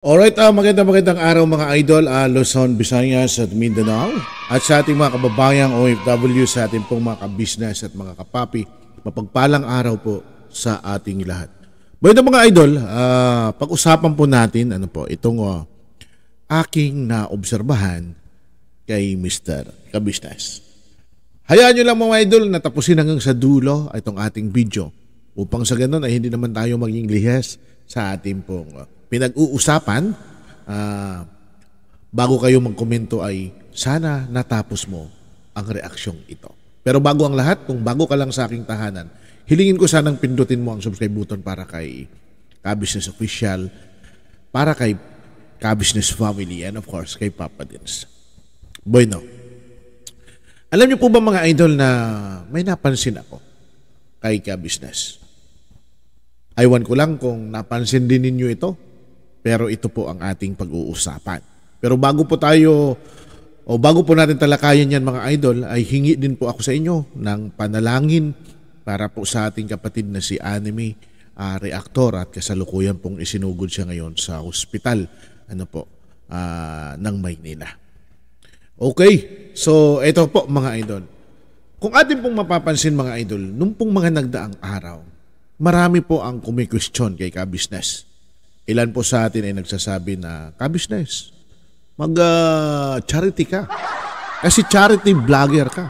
Alright, uh, magandang magandang araw mga idol, uh, Luzon, Visayas at Mindanao at sa ating mga kababayang OFW, sa ating pong mga kabisnes at mga kapapi, mapagpalang araw po sa ating lahat. Magandang mga idol, uh, pag-usapan po natin ano po, itong uh, aking naobserbahan kay Mr. Kabisnes. Hayaan nyo lang mga idol, natapusin hanggang sa dulo itong ating video upang sa ganun ay hindi naman tayo maging lihas sa ating pong uh, pinag-uusapan uh, bago kayo magkomento ay sana natapos mo ang reaksyong ito. Pero bago ang lahat, kung bago ka lang sa aking tahanan, hilingin ko sanang pindutin mo ang subscribe button para kay Kabusiness Official, para kay Kabusiness Family, and of course, kay Papa Dins. Bueno, alam niyo po ba mga idol na may napansin ako kay Kabusiness? business Aywan ko lang kung napansin din ninyo ito pero ito po ang ating pag-uusapan. Pero bago po tayo o bago po natin talakayan yan mga idol, ay hingi din po ako sa inyo ng panalangin para po sa ating kapatid na si Anime uh, ah, Reactor at kasalukuyan pong isinugod siya ngayon sa ospital ano po, uh, ng Maynila. Okay, so ito po mga idol. Kung atin pong mapapansin mga idol, nung pong mga nagdaang araw, marami po ang kumikwestiyon kay Kabusiness. business Ilan po sa atin ay nagsasabi na ka-business, mag-charity uh, ka. Kasi charity vlogger ka.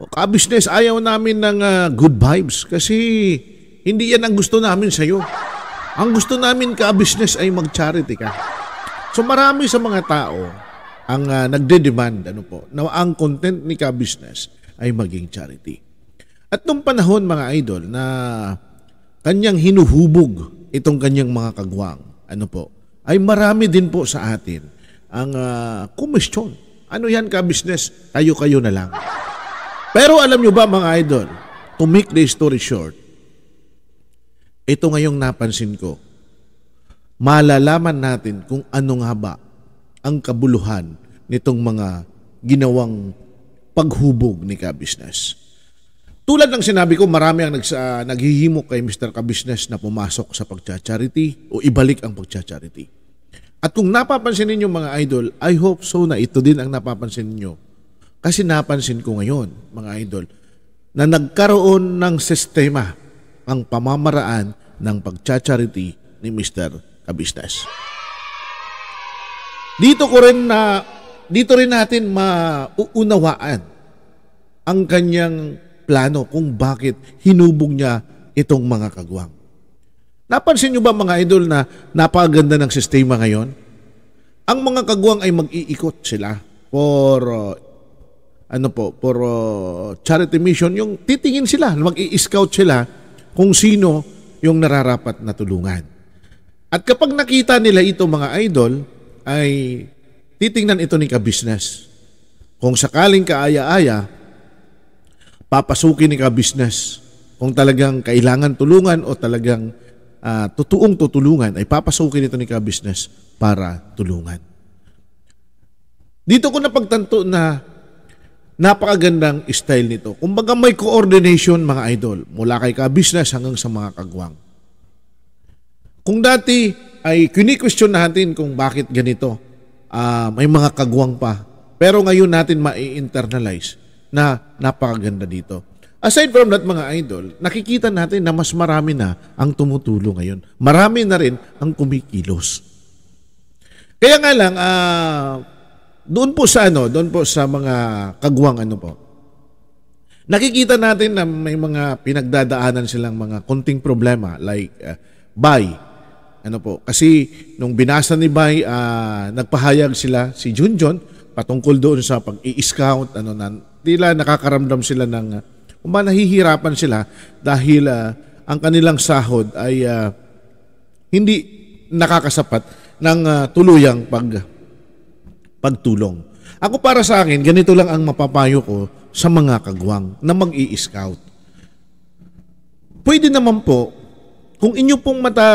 O, ka-business, ayaw namin ng uh, good vibes kasi hindi yan ang gusto namin sa'yo. Ang gusto namin ka-business ay mag-charity ka. So marami sa mga tao ang uh, nagde-demand ano po, na ang content ni ka-business ay maging charity. At nung panahon mga idol na kanyang hinuhubog itong kanyang mga kagwang. Ano po? Ay marami din po sa atin ang uh, ah, kumestyon. Ano yan ka business? Tayo-kayo na lang. Pero alam nyo ba mga idol, to make the story short, ito ngayong napansin ko, malalaman natin kung ano nga ba ang kabuluhan nitong mga ginawang paghubog ni ka-business. Tulad ng sinabi ko, marami ang nags, uh, kay Mr. Kabisnes na pumasok sa pagcha-charity o ibalik ang pagcha-charity. At kung napapansin ninyo mga idol, I hope so na ito din ang napapansin ninyo. Kasi napansin ko ngayon, mga idol, na nagkaroon ng sistema ang pamamaraan ng pagcha-charity ni Mr. Kabisnes. Dito ko rin na dito rin natin mauunawaan ang kanyang plano kung bakit hinubog niya itong mga kagwang. Napansin niyo ba mga idol na napaganda ng sistema ngayon? Ang mga kagwang ay mag-iikot sila for uh, ano po, for uh, charity mission, yung titingin sila, mag-i-scout sila kung sino yung nararapat na tulungan. At kapag nakita nila ito mga idol, ay titingnan ito ni ka-business. Kung sakaling kaaya-aya, papasukin ni ka business. Kung talagang kailangan tulungan o talagang uh, totoong tutulungan, ay papasukin ito ni ka business para tulungan. Dito ko napagtanto na napakagandang style nito. Kumbaga may coordination mga idol mula kay ka business hanggang sa mga kagwang. Kung dati ay kini-question natin kung bakit ganito, uh, may mga kagwang pa. Pero ngayon natin mai-internalize na napakaganda dito. Aside from that mga idol, nakikita natin na mas marami na ang tumutulo ngayon. Marami na rin ang kumikilos. Kaya nga lang, uh, doon po sa ano, doon po sa mga kagwang ano po, nakikita natin na may mga pinagdadaanan silang mga konting problema like uh, ah, buy. Ano po, kasi nung binasa ni Bay, uh, ah, nagpahayag sila si Junjun patungkol doon sa pag-i-scout ano, na, tila nakakaramdam sila ng uh, nahihirapan sila dahil uh, ang kanilang sahod ay uh, hindi nakakasapat ng uh, tuluyang pag pagtulong. Ako para sa akin, ganito lang ang mapapayo ko sa mga kagwang na mag-i-scout. Pwede naman po kung inyo pong mata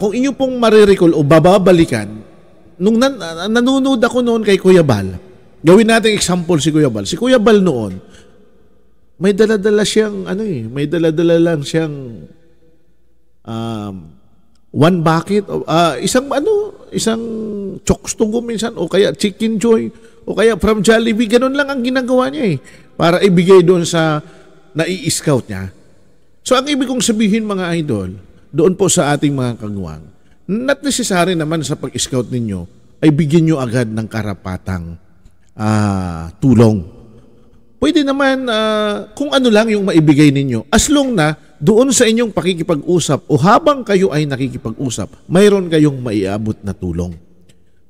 kung inyo pong marerecall o bababalikan nung nan, nanonood ako noon kay Kuya Bal Gawin natin example si Kuya Bal. Si Kuya Bal noon, may daladala siyang ano eh, may daladala lang siyang um, one bucket uh, isang ano, isang chokstong minsan o kaya chicken joy o kaya from Jollibee, ganun lang ang ginagawa niya eh para ibigay doon sa nai-scout niya. So ang ibig kong sabihin mga idol, doon po sa ating mga kagawang, not necessary naman sa pag-scout ninyo ay bigyan nyo agad ng karapatang uh, tulong. Pwede naman uh, kung ano lang yung maibigay ninyo. As long na doon sa inyong pakikipag-usap o habang kayo ay nakikipag-usap, mayroon kayong maiabot na tulong.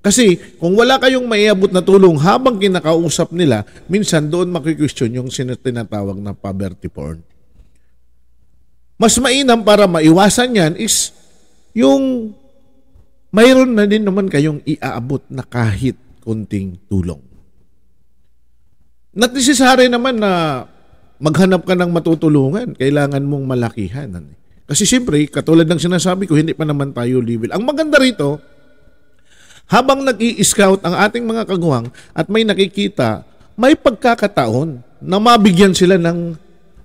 Kasi kung wala kayong maiabot na tulong habang kinakausap nila, minsan doon makikwestiyon yung tinatawag na poverty porn. Mas mainam para maiwasan yan is yung mayroon na din naman kayong iaabot na kahit kunting tulong. Not necessary naman na maghanap ka ng matutulungan. Kailangan mong malakihan. Ano eh. Kasi siyempre, katulad ng sinasabi ko, hindi pa naman tayo level. Ang maganda rito, habang nag i scout ang ating mga kagawang at may nakikita, may pagkakataon na mabigyan sila ng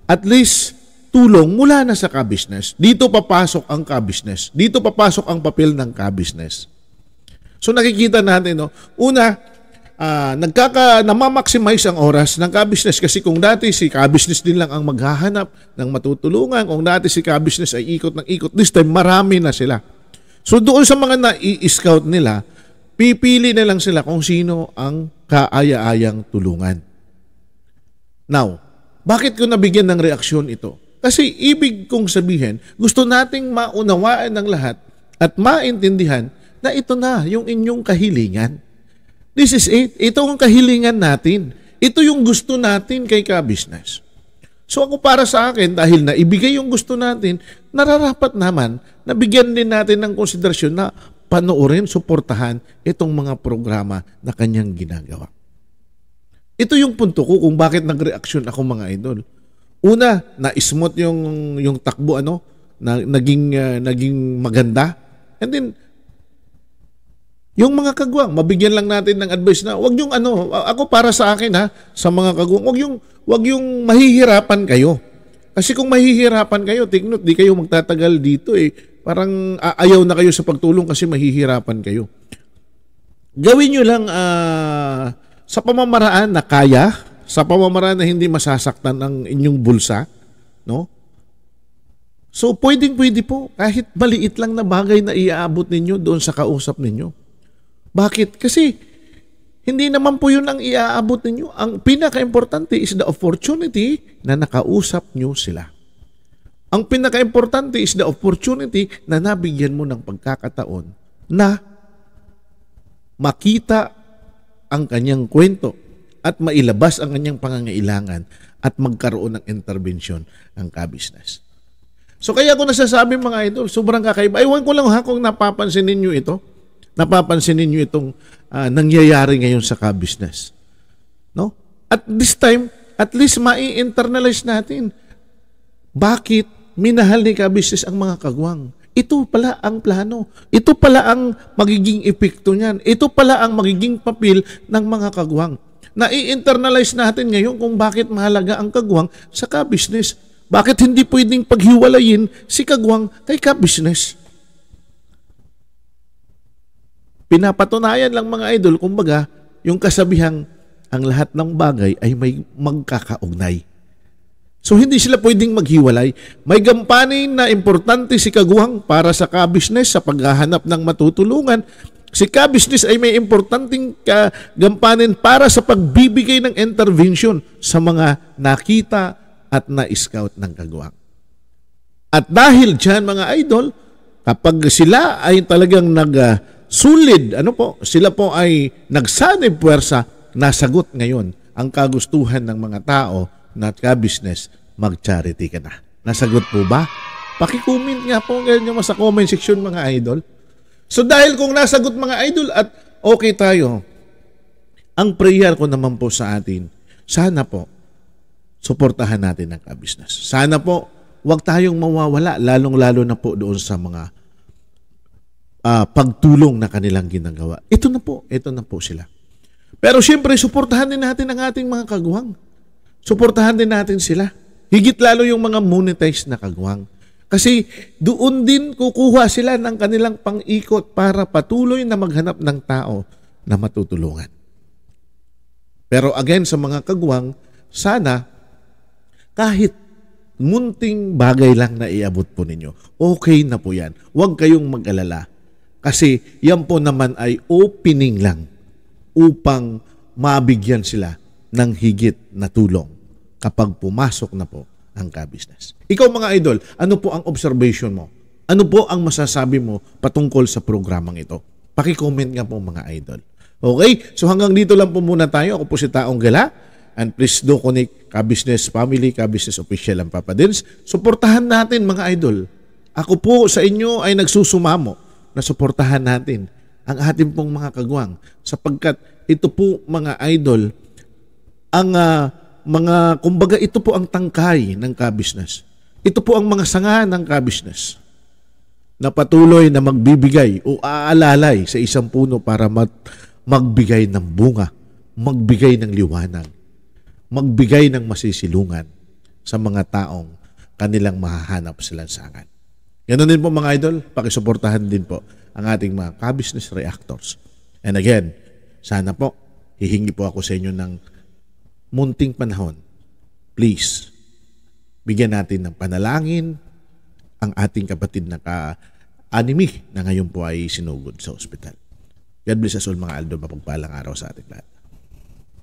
at least tulong mula na sa ka-business. Dito papasok ang ka-business. Dito papasok ang papel ng ka-business. So nakikita natin, no? una, uh, nagkaka namamaximize ang oras ng ka-business kasi kung dati si ka-business din lang ang maghahanap ng matutulungan, kung dati si ka-business ay ikot ng ikot, this time marami na sila. So doon sa mga na-scout i nila, pipili na lang sila kung sino ang kaaya-ayang tulungan. Now, bakit ko nabigyan ng reaksyon ito? Kasi ibig kong sabihin, gusto nating maunawaan ng lahat at maintindihan na ito na yung inyong kahilingan. This is it. Ito ang kahilingan natin. Ito yung gusto natin kay ka-business. So ako para sa akin, dahil na ibigay yung gusto natin, nararapat naman na bigyan din natin ng konsiderasyon na panoorin, suportahan itong mga programa na kanyang ginagawa. Ito yung punto ko kung bakit nag nagreaksyon ako mga idol. Una, na-smooth yung yung takbo ano, na, naging uh, naging maganda. And then yung mga kagwang, mabigyan lang natin ng advice na wag yung ano, ako para sa akin ha, sa mga kagwang, wag yung wag yung mahihirapan kayo. Kasi kung mahihirapan kayo, take note, di kayo magtatagal dito eh. Parang ayaw na kayo sa pagtulong kasi mahihirapan kayo. Gawin nyo lang uh, sa pamamaraan na kaya, sa pamamaraan na hindi masasaktan ang inyong bulsa, no? So, pwedeng-pwede po, kahit maliit lang na bagay na iaabot ninyo doon sa kausap ninyo bakit? Kasi hindi naman po yun ang iaabot ninyo. Ang pinaka-importante is the opportunity na nakausap nyo sila. Ang pinaka-importante is the opportunity na nabigyan mo ng pagkakataon na makita ang kanyang kwento at mailabas ang kanyang pangangailangan at magkaroon ng intervention ng kabisnes. So kaya ko nasasabi mga idol, sobrang kakaiba. Iwan ko lang ha kung napapansin ninyo ito napapansin ninyo itong uh, nangyayari ngayon sa ka-business. No? At this time, at least mai-internalize natin bakit minahal ni ka-business ang mga kagwang. Ito pala ang plano. Ito pala ang magiging epekto niyan. Ito pala ang magiging papel ng mga kagwang. Nai-internalize natin ngayon kung bakit mahalaga ang kagwang sa ka-business. Bakit hindi pwedeng paghiwalayin si kagwang kay ka-business? Pinapatunayan lang mga idol, kumbaga, yung kasabihang ang lahat ng bagay ay may magkakaugnay. So hindi sila pwedeng maghiwalay. May gampanin na importante si Kaguhang para sa kabisnes sa paghahanap ng matutulungan. Si kabisnes ay may importanteng gampanin para sa pagbibigay ng intervention sa mga nakita at na-scout ng Kaguhang. At dahil dyan mga idol, kapag sila ay talagang nag, uh, sulid, ano po, sila po ay nagsanib puwersa, nasagot ngayon ang kagustuhan ng mga tao na ka-business, mag-charity ka na. Nasagot po ba? Paki-comment nga po ngayon yung sa comment section mga idol. So dahil kung nasagot mga idol at okay tayo, ang prayer ko naman po sa atin, sana po, suportahan natin ang ka-business. Sana po, wag tayong mawawala, lalong-lalo na po doon sa mga uh, pagtulong na kanilang ginagawa. Ito na po, ito na po sila. Pero siyempre, suportahan din natin ang ating mga kagawang. Suportahan din natin sila. Higit lalo yung mga monetized na kagawang. Kasi doon din kukuha sila ng kanilang pang-ikot para patuloy na maghanap ng tao na matutulungan. Pero again, sa mga kagawang, sana kahit munting bagay lang na iabot po ninyo, okay na po yan. Huwag kayong mag-alala kasi yan po naman ay opening lang upang mabigyan sila ng higit na tulong kapag pumasok na po ang ka-business. Ikaw mga idol, ano po ang observation mo? Ano po ang masasabi mo patungkol sa programang ito? Paki-comment nga po mga idol. Okay? So hanggang dito lang po muna tayo. Ako po si Taong Gala. And please do connect ka-business family, ka-business official ang Papa Dins. Suportahan natin mga idol. Ako po sa inyo ay nagsusumamo na suportahan natin ang ating pong mga kagwang sapagkat ito po mga idol ang uh, mga kumbaga ito po ang tangkay ng kabisnes. Ito po ang mga sanga ng kabisnes na patuloy na magbibigay o aalalay sa isang puno para mat, magbigay ng bunga, magbigay ng liwanag, magbigay ng masisilungan sa mga taong kanilang mahahanap sa lansangan. Ganun din po mga idol, pakisuportahan din po ang ating mga ka-business reactors. And again, sana po, hihingi po ako sa inyo ng munting panahon. Please, bigyan natin ng panalangin ang ating kapatid na ka-animi na ngayon po ay sinugod sa ospital. God bless us all mga Aldo, mapagpalang araw sa ating lahat.